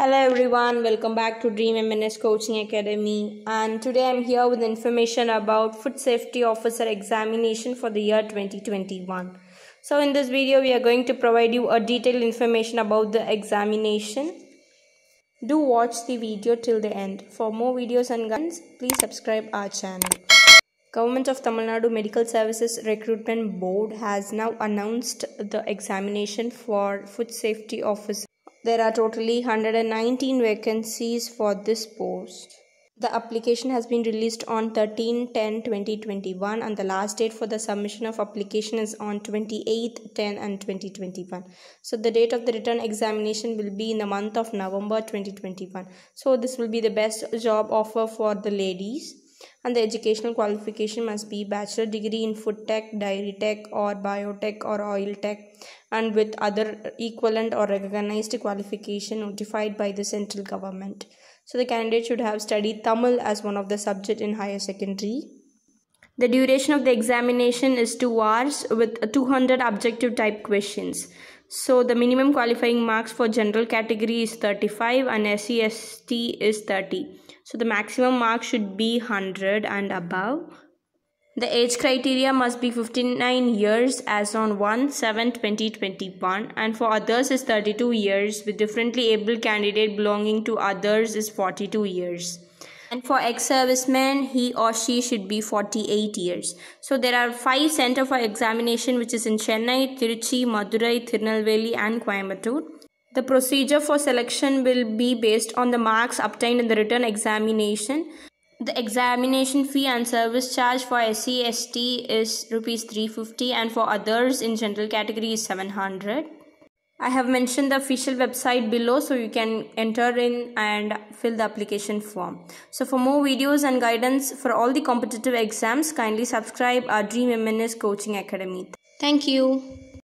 Hello everyone, welcome back to Dream MNS Coaching Academy and today I'm here with information about Food Safety Officer examination for the year 2021. So in this video we are going to provide you a detailed information about the examination. Do watch the video till the end. For more videos and guides, please subscribe our channel. Government of Tamil Nadu Medical Services Recruitment Board has now announced the examination for Food Safety Officer there are totally 119 vacancies for this post. The application has been released on 13 10 2021 and the last date for the submission of application is on 28 10 and 2021. So the date of the written examination will be in the month of November 2021. So this will be the best job offer for the ladies and the educational qualification must be bachelor degree in food tech dairy tech or biotech or oil tech and with other equivalent or recognized qualification notified by the central government so the candidate should have studied tamil as one of the subject in higher secondary the duration of the examination is 2 hours with 200 objective type questions. So the minimum qualifying marks for general category is 35 and SEST is 30. So the maximum mark should be 100 and above. The age criteria must be 59 years as on 1 7 2021 and for others is 32 years with differently able candidate belonging to others is 42 years and for ex-servicemen he or she should be 48 years so there are five center for examination which is in chennai tiruchi madurai tirunelveli and coimbatore the procedure for selection will be based on the marks obtained in the written examination the examination fee and service charge for SCST is rupees 350 and for others in general category is 700 I have mentioned the official website below so you can enter in and fill the application form. So for more videos and guidance for all the competitive exams, kindly subscribe our Dream MNS Coaching Academy. Thank you.